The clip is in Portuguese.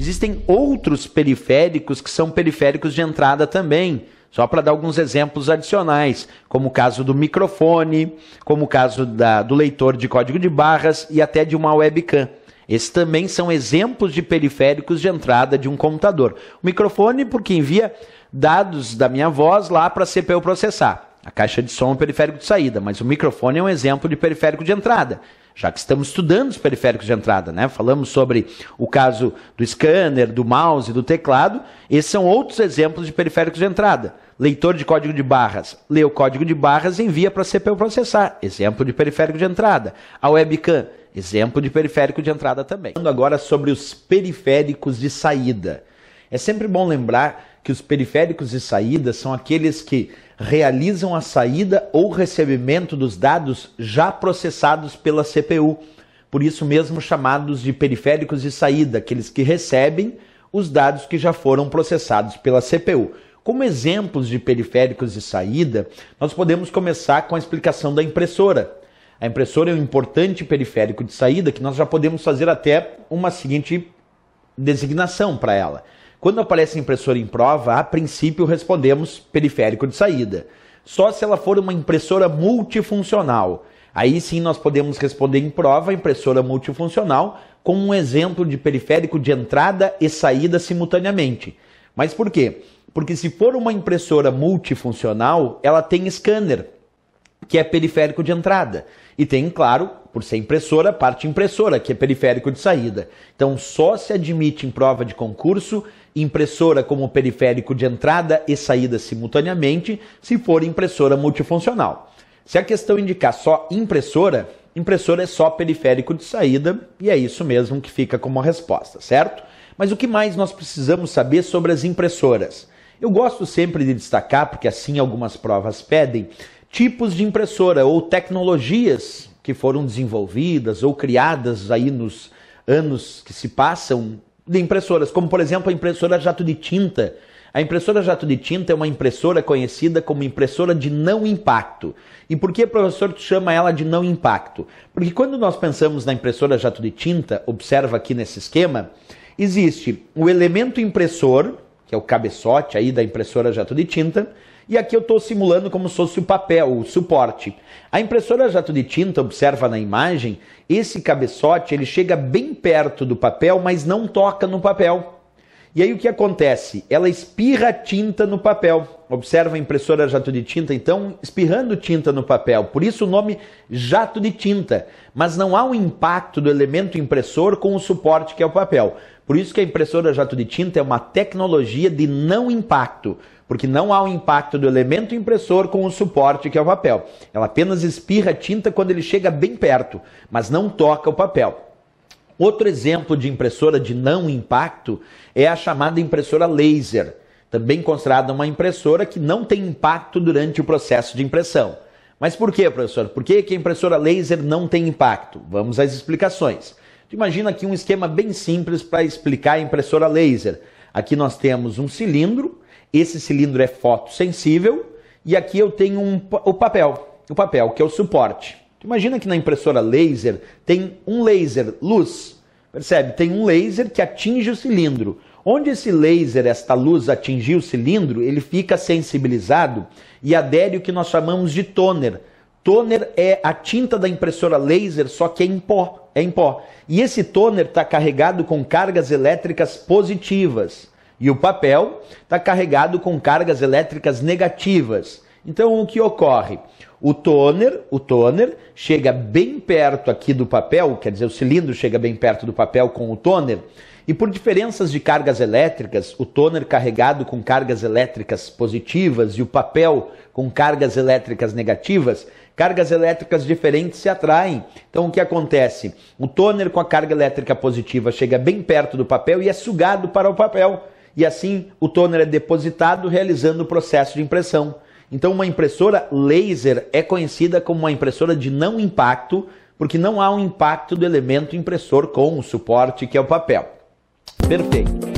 Existem outros periféricos que são periféricos de entrada também. Só para dar alguns exemplos adicionais, como o caso do microfone, como o caso da, do leitor de código de barras e até de uma webcam. Esses também são exemplos de periféricos de entrada de um computador. O microfone, porque envia dados da minha voz lá para a CPU processar. A caixa de som é um periférico de saída, mas o microfone é um exemplo de periférico de entrada já que estamos estudando os periféricos de entrada, né? Falamos sobre o caso do scanner, do mouse, do teclado. Esses são outros exemplos de periféricos de entrada. Leitor de código de barras, lê o código de barras e envia para a CPU processar. Exemplo de periférico de entrada. A webcam, exemplo de periférico de entrada também. Falando agora sobre os periféricos de saída. É sempre bom lembrar que os periféricos de saída são aqueles que realizam a saída ou recebimento dos dados já processados pela CPU. Por isso mesmo chamados de periféricos de saída, aqueles que recebem os dados que já foram processados pela CPU. Como exemplos de periféricos de saída, nós podemos começar com a explicação da impressora. A impressora é um importante periférico de saída que nós já podemos fazer até uma seguinte designação para ela. Quando aparece impressora em prova, a princípio respondemos periférico de saída. Só se ela for uma impressora multifuncional. Aí sim nós podemos responder em prova impressora multifuncional com um exemplo de periférico de entrada e saída simultaneamente. Mas por quê? Porque se for uma impressora multifuncional, ela tem scanner, que é periférico de entrada. E tem, claro, por ser impressora, parte impressora, que é periférico de saída. Então, só se admite em prova de concurso impressora como periférico de entrada e saída simultaneamente, se for impressora multifuncional. Se a questão indicar só impressora, impressora é só periférico de saída e é isso mesmo que fica como resposta, certo? Mas o que mais nós precisamos saber sobre as impressoras? Eu gosto sempre de destacar, porque assim algumas provas pedem, tipos de impressora ou tecnologias que foram desenvolvidas ou criadas aí nos anos que se passam de impressoras, como por exemplo a impressora jato de tinta. A impressora jato de tinta é uma impressora conhecida como impressora de não impacto. E por que, o professor, chama ela de não impacto? Porque quando nós pensamos na impressora jato de tinta, observa aqui nesse esquema, existe o elemento impressor, que é o cabeçote aí da impressora jato de tinta, e aqui eu estou simulando como se fosse o papel, o suporte. A impressora jato de tinta, observa na imagem, esse cabeçote ele chega bem perto do papel, mas não toca no papel. E aí o que acontece? Ela espirra tinta no papel. Observa a impressora jato de tinta, então, espirrando tinta no papel. Por isso o nome jato de tinta. Mas não há um impacto do elemento impressor com o suporte que é o papel. Por isso que a impressora jato de tinta é uma tecnologia de não impacto, porque não há um impacto do elemento impressor com o suporte que é o papel. Ela apenas espirra tinta quando ele chega bem perto, mas não toca o papel. Outro exemplo de impressora de não impacto é a chamada impressora laser, também considerada uma impressora que não tem impacto durante o processo de impressão. Mas por que, professor? Por que, a impressora laser não tem impacto? Vamos às explicações. Imagina aqui um esquema bem simples para explicar a impressora laser. Aqui nós temos um cilindro, esse cilindro é fotossensível, e aqui eu tenho um, o papel, o papel que é o suporte. Tu imagina que na impressora laser tem um laser, luz, percebe? Tem um laser que atinge o cilindro. Onde esse laser, esta luz atingir o cilindro, ele fica sensibilizado e adere o que nós chamamos de toner. Toner é a tinta da impressora laser, só que é em pó. É em pó. E esse toner está carregado com cargas elétricas positivas. E o papel está carregado com cargas elétricas negativas. Então o que ocorre? O toner, o toner chega bem perto aqui do papel, quer dizer, o cilindro chega bem perto do papel com o toner, e por diferenças de cargas elétricas, o toner carregado com cargas elétricas positivas e o papel com cargas elétricas negativas, cargas elétricas diferentes se atraem. Então o que acontece? O toner com a carga elétrica positiva chega bem perto do papel e é sugado para o papel. E assim o toner é depositado, realizando o processo de impressão. Então, uma impressora laser é conhecida como uma impressora de não impacto, porque não há um impacto do elemento impressor com o suporte que é o papel. Perfeito.